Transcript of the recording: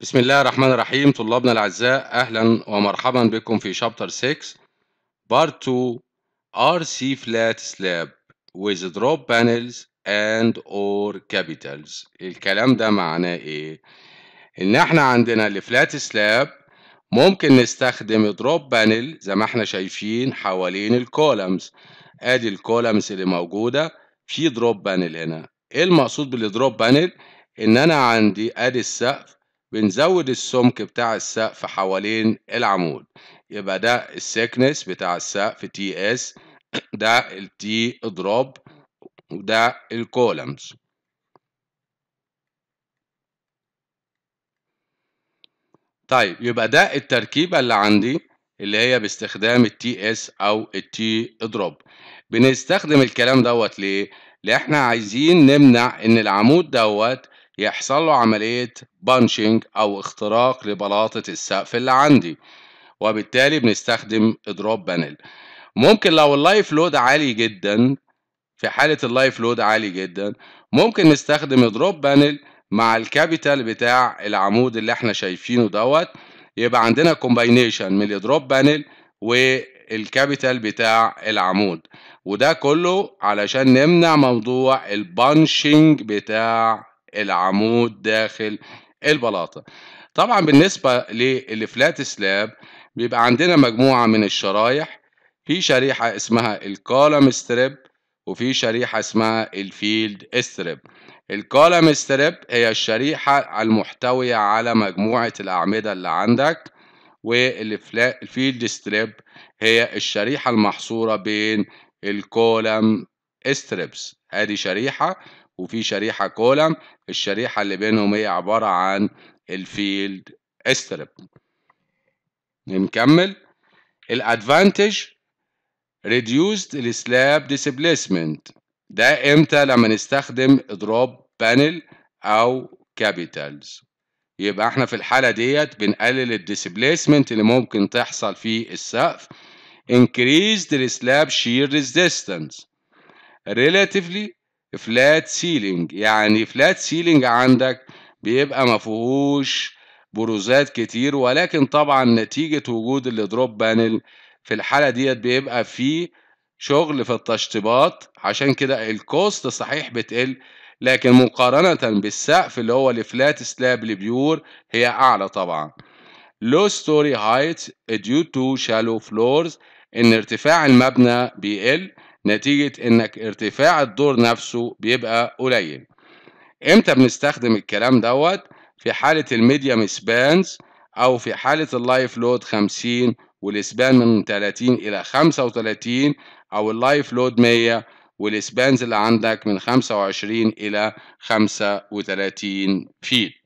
بسم الله الرحمن الرحيم طلابنا الأعزاء أهلا ومرحبا بكم في شابتر 6 بارت 2 ار سي فلات سلاب with drop panels and or capitals الكلام ده معناه إيه؟ إن إحنا عندنا الفلات سلاب ممكن نستخدم drop panel زي ما إحنا شايفين حوالين الكولمز آدي الكولمز اللي موجودة في drop panel هنا إيه المقصود بالدروب بانل؟ إن أنا عندي آدي السقف بنزود السمك بتاع السقف حوالين العمود يبقى ده السكنس بتاع السقف تي اس ده التي اضراب وده الكولمز طيب يبقى ده التركيبة اللي عندي اللي هي باستخدام التي اس او التي اضراب بنستخدم الكلام دوت ليه؟ لان احنا عايزين نمنع ان العمود دوت يحصل له عملية بانشينج أو اختراق لبلاطة السقف اللي عندي وبالتالي بنستخدم دروب بانل ممكن لو اللايف لود عالي جدا في حالة اللايف لود عالي جدا ممكن نستخدم دروب بانل مع الكابيتال بتاع العمود اللي احنا شايفينه دوت يبقى عندنا كومباينيشن من الدروب بانل والكابيتال بتاع العمود وده كله علشان نمنع موضوع البانشينج بتاع العمود داخل البلاطة طبعا بالنسبة للفلات سلاب بيبقى عندنا مجموعة من الشرايح في شريحة اسمها الكولم ستريب وفي شريحة اسمها الفيلد ستريب الكولم ستريب هي الشريحة المحتوية على مجموعة الأعمدة اللي عندك والفيلد ستريب هي الشريحة المحصورة بين الكولم ستريبس هذه شريحة وفي شريحة كولم الشريحة اللي بينهم هي عبارة عن الفيلد استرب نكمل الادفانتج reduced السلاب displacement ده امتى لما نستخدم دروب بانل او كابيتالز يبقى احنا في الحالة ديت بنقلل الديسبليسمنت اللي ممكن تحصل في السقف increased slab shear resistance relatively فلات سيلينج يعني فلات سيلينج عندك بيبقى ما فيهوش بروزات كتير ولكن طبعا نتيجة وجود الدروب بانل في الحالة ديت بيبقى فيه شغل في التشطيبات عشان كده الكوست صحيح بتقل لكن مقارنة بالسقف اللي هو الفلات سلاب البيور هي أعلى طبعا low story height due to shallow floors إن ارتفاع المبنى بيقل نتيجة إنك ارتفاع الدور نفسه بيبقى قليل إمتى بنستخدم الكلام دوت في حالة الميديم سبانز أو في حالة اللايف لود 50 والسبان من 30 إلى 35 أو اللايف لود 100 والسبانز اللي عندك من 25 إلى 35 فيت